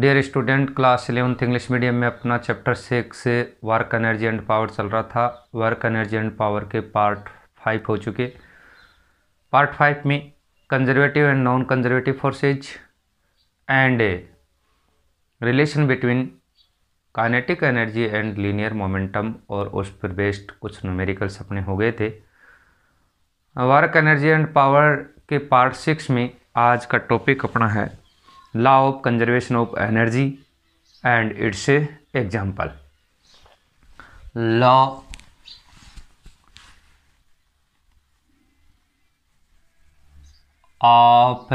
Dear student class eleventh English medium में अपना chapter six work energy and power चल रहा था वर्क एनर्जी एंड पावर के पार्ट फाइव हो चुके पार्ट फाइव में conservative and non conservative forces and relation between kinetic energy and linear momentum और उस पर बेस्ड कुछ न्यूमेरिकल्स अपने हो गए थे वर्क एनर्जी एंड पावर के पार्ट सिक्स में आज का टॉपिक अपना है law of conservation of energy and its example law of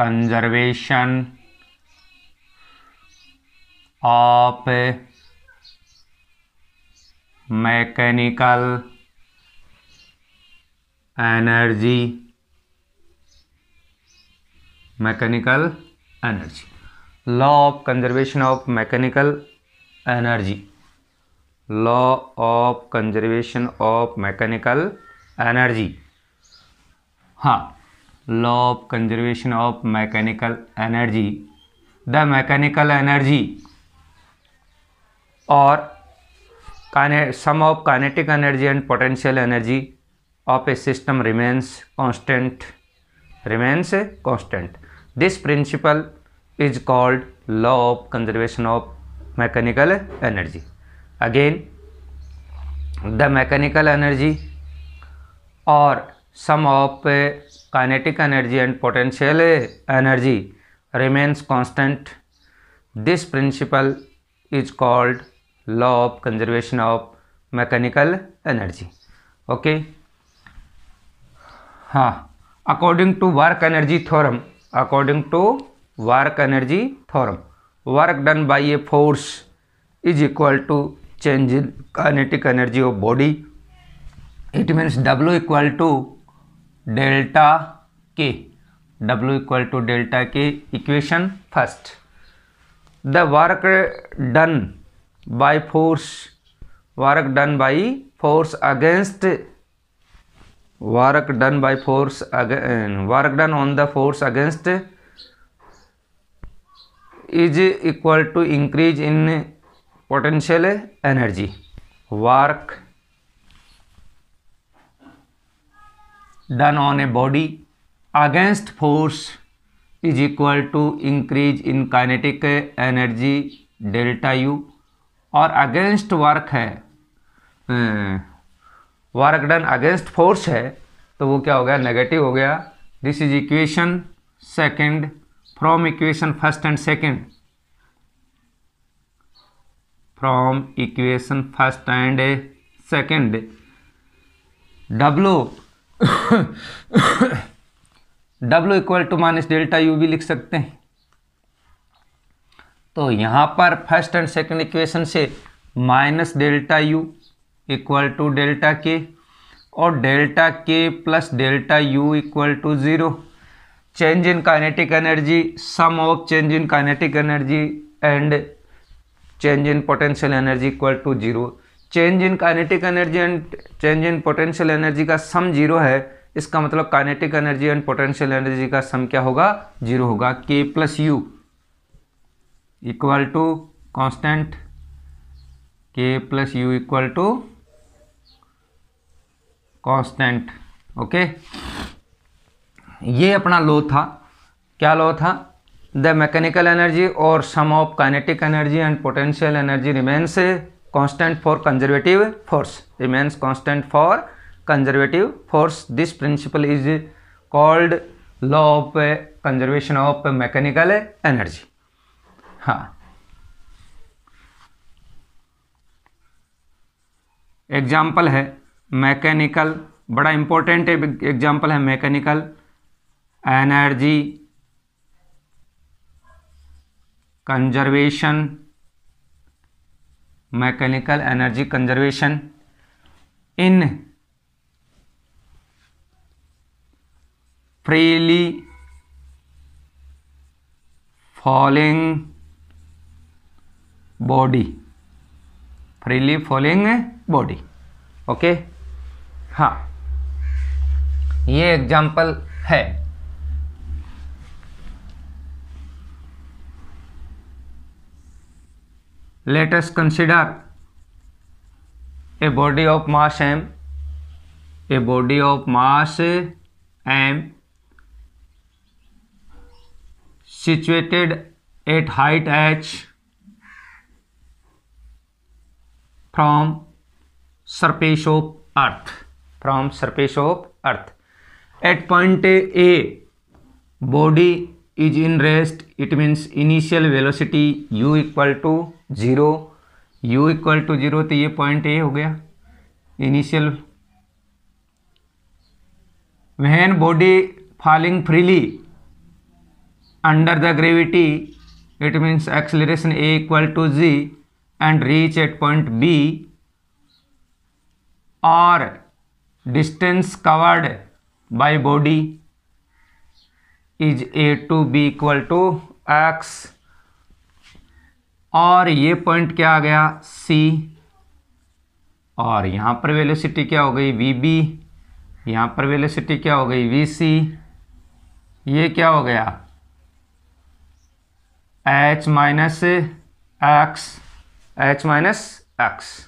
conservation of mechanical energy mechanical energy law of conservation of mechanical energy law of conservation of mechanical energy हाँ law of conservation of mechanical energy the mechanical energy और sum of kinetic energy and potential energy of a system remains constant remains constant this principle is called law of conservation of mechanical energy again the mechanical energy और sum of kinetic energy and potential energy remains constant this principle is called law of conservation of mechanical energy okay हाँ according to work energy theorem according to work energy form work done by a force is equal to change in kinetic energy of body it means w equal to delta k w equal to delta k equation first the work done by force work done by force against work done by force again work done on the force against is equal to increase in potential energy work done on a body against force is equal to increase in kinetic energy delta u और against work है work done against force है तो वो क्या हो गया negative हो गया this is equation second from equation first and second from equation first and second W W equal to minus delta U भी लिख सकते हैं तो यहां पर फर्स्ट एंड सेकंड इक्वेशन से minus delta U equal to delta K और delta K plus delta U equal to zero change in kinetic energy sum of change in kinetic energy and change in potential energy equal to zero change in kinetic energy and change in potential energy का sum zero है इसका मतलब kinetic energy and potential energy का sum क्या होगा zero होगा K plus U equal to constant K plus U equal to constant okay ये अपना लो था क्या लो था द मैकेनिकल एनर्जी और sum of kinetic energy and potential energy remains constant for conservative force remains constant for conservative force this principle is called law of conservation of mechanical energy हाँ example है mechanical बड़ा important example है mechanical energy conservation mechanical energy conservation in freely falling body freely falling body okay हाँ ये example है let us consider a body of mass M a body of mass M situated at height H from surface of earth from surface of earth at point A body is in rest it means initial velocity u equal to zero U equal to zero तो ये point A हो गया initial when body falling freely under the gravity it means acceleration A equal to G and reach at point B और distance covered by body is A to B equal to X और ये point क्या आ गया सी और यहाँ पर velocity क्या हो गई वी बी यहाँ पर वेलोसिटी क्या हो गई वी सी ये क्या हो गया H minus X H minus X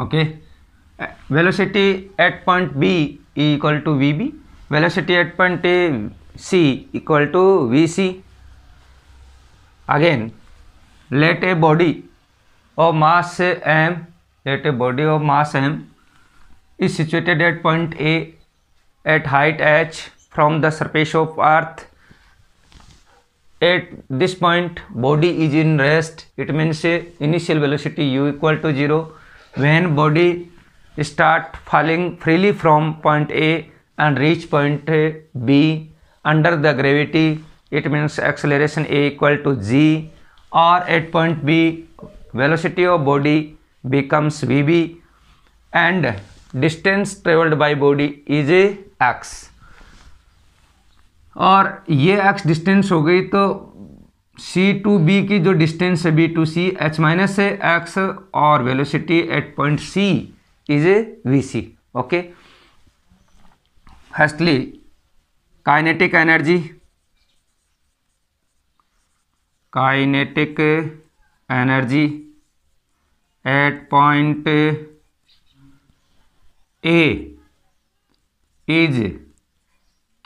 okay uh, velocity at point b equal to vb velocity at point a c equal to vc again let a body of mass m let a body of mass m is situated at point a at height h from the surface of earth at this point body is in rest it means uh, initial velocity u equal to 0 when body start falling freely from point A and reach point B under the gravity it means acceleration A equal to G or at point B velocity of body becomes VB and distance traveled by body is a x और ये x distance हो गई तो सी to be की जो distance है B to C H minus है X और velocity at point C is a V C okay firstly kinetic energy kinetic energy at point A is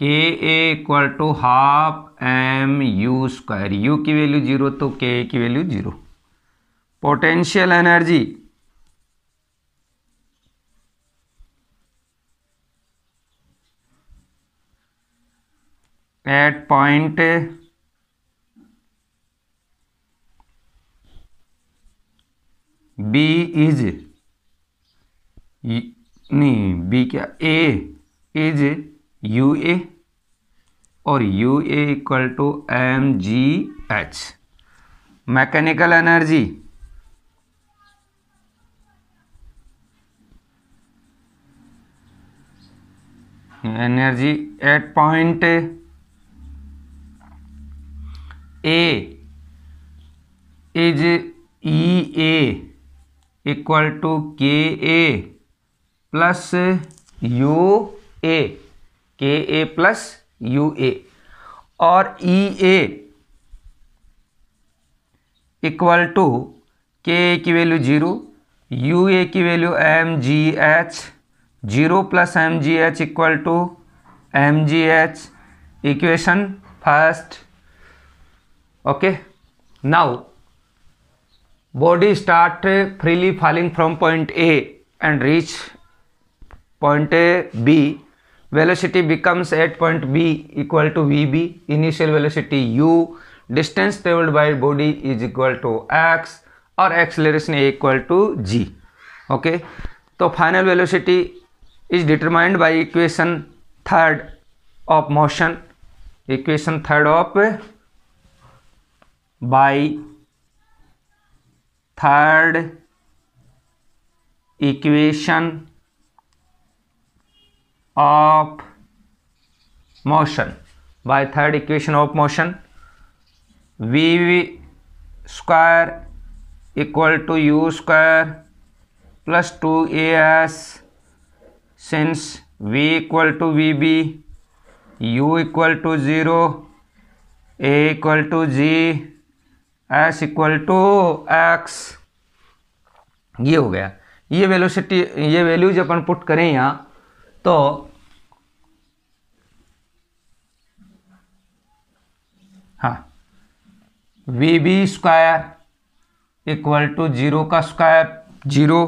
K A equal to half M U square U की value zero तो K A की value zero potential energy at point B is नहीं B क्या A is U A और U A equal to M G H mechanical energy energy at point A is E A equal to K A plus U A के A plus you A और ई A equal to K A की value zero U A की value M G H zero plus M G H equal to M G H equation first okay now body start freely falling from point A and reach point B velocity becomes at point B equal to VB, initial velocity u, distance traveled by body is equal to x और acceleration equal to g. Okay, तो final velocity is determined by equation third of motion, equation third of by third equation of motion by third equation of motion V V square equal to U square plus two A S since V equal to V B U equal to zero A equal to G S equal to X ये हो गया ये velocity ये values अपन put करें यहाँ तो V B square equal to zero का square zero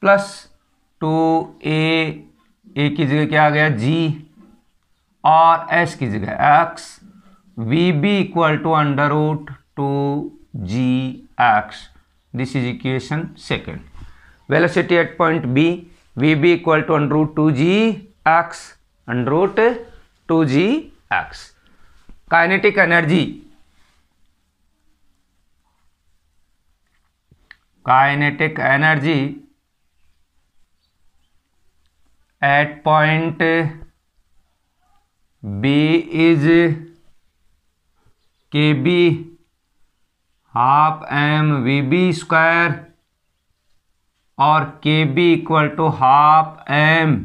plus two A A की जगह क्या आ गया जी और एस की जगह X V B equal to under root two G X this is equation second velocity at point B V B equal to under root two G X under root two G X kinetic energy kinetic energy at point B is K B half M V B square और K B equal to half M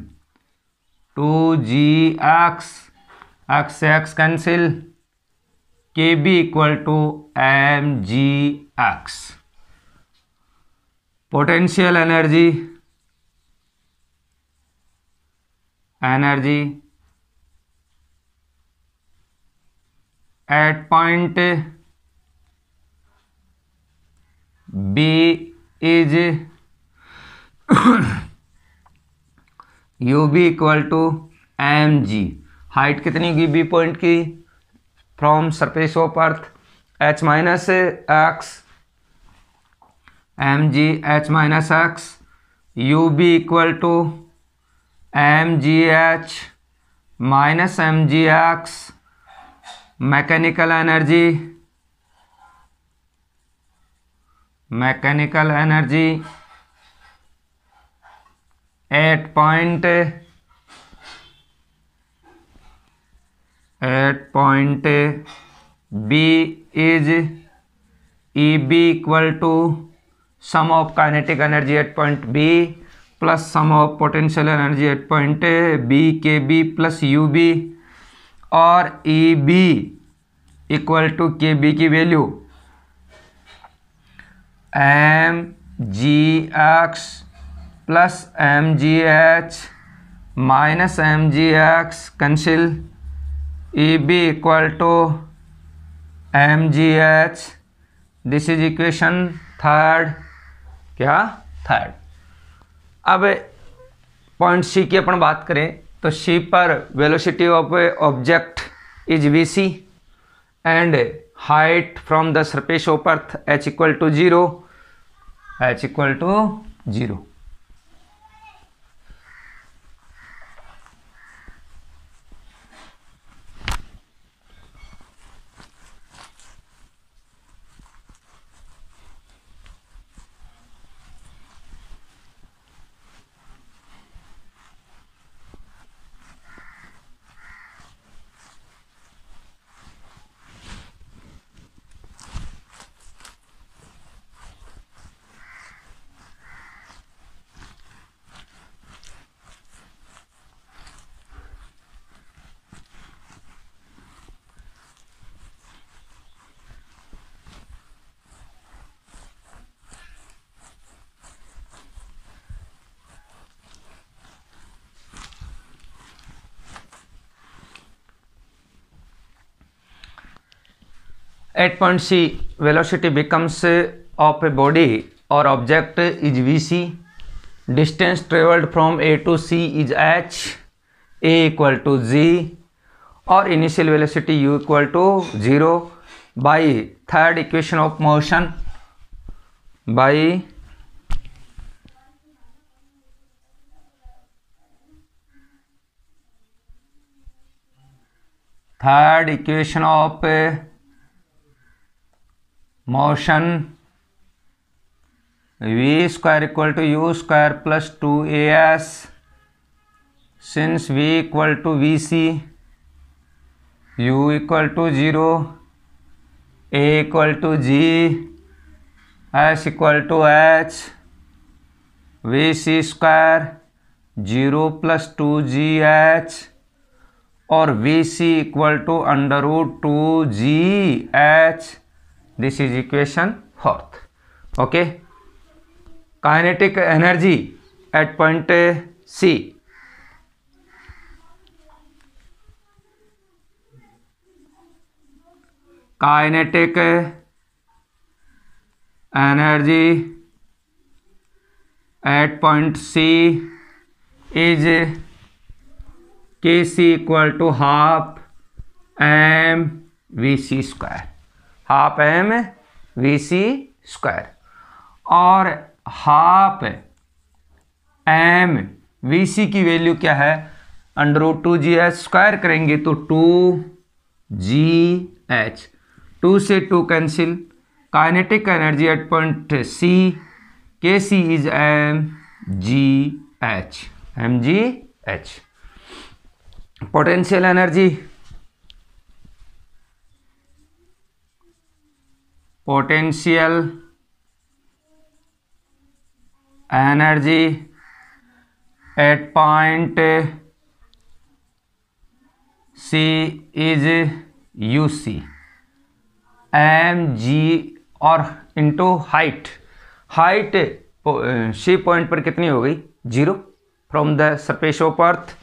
two G X X X cancel K B equal to M G x potential energy energy at point B is U B equal to M G height कितनी होगी B point की from surface of earth H minus X M G H minus X U B equal to M G H minus M G X mechanical energy mechanical energy at point at point B is E B equal to sum of kinetic energy at point B plus sum of potential energy at point A B K B plus U B और E B equal to K B की value M G X plus M G H minus M G X cancel E B equal to M G H this is equation third क्या third अब point C की अपन बात करें तो C पर velocity of object is V C and height from the surface of earth H equal to zero H equal to zero at point C velocity becomes of a body और object is V C distance travelled from A to C is H A equal to G और initial velocity U equal to zero by third equation of motion by third equation of motion v square equal to u square plus 2as since v equal to vc u equal to 0 a equal to g s equal to h vc square 0 plus 2gh और vc equal to under root two G H this is equation fourth okay kinetic energy at point C kinetic energy at point C is K C equal to half M V C square half M V C square और half M V C की value क्या है under two G H square करेंगे तो two G H two से two cancel kinetic energy at point C के सी is M G H M G H potential energy potential energy at point C is U C M G और into height height C point पर कितनी हो गई zero from the surface of earth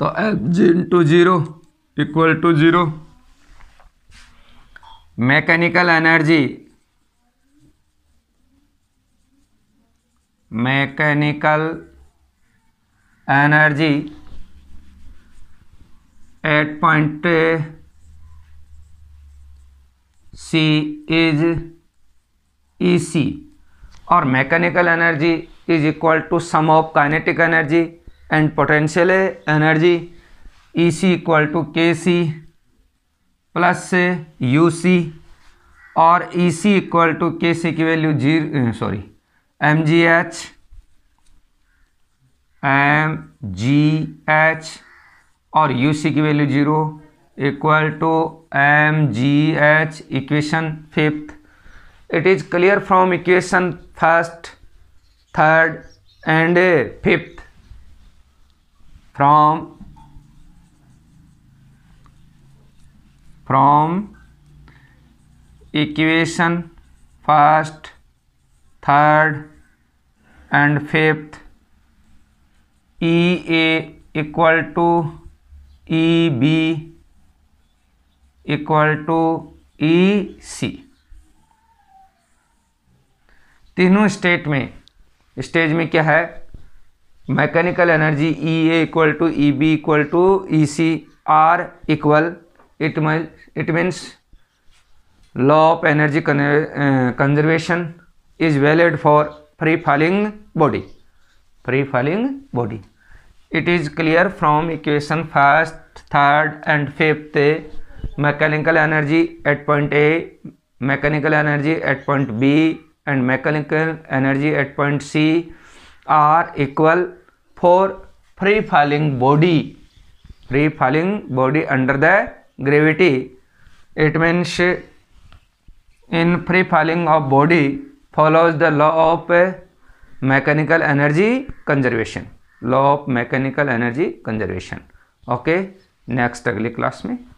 तो M G into zero equal to zero mechanical energy mechanical energy at point C is E C और mechanical energy is equal to sum of kinetic energy and potential energy E C equal to K C plus you see और ई C equal to K C की value zero sorry M G H M G H और U C की value zero equal to M G H equation fifth it is clear from equation first third and fifth from from equation first third and fifth E A equal to E B equal to E C तीनों state में stage में क्या है mechanical energy E A equal to E B equal to E C are equal it it means law of energy conservation is valid for free falling body free falling body it is clear from equation first third and fifth mechanical energy at point a mechanical energy at point b and mechanical energy at point c are equal for free falling body free falling body under the gravity it means in free falling of body follows the law of mechanical energy conservation law of mechanical energy conservation okay next अगली class में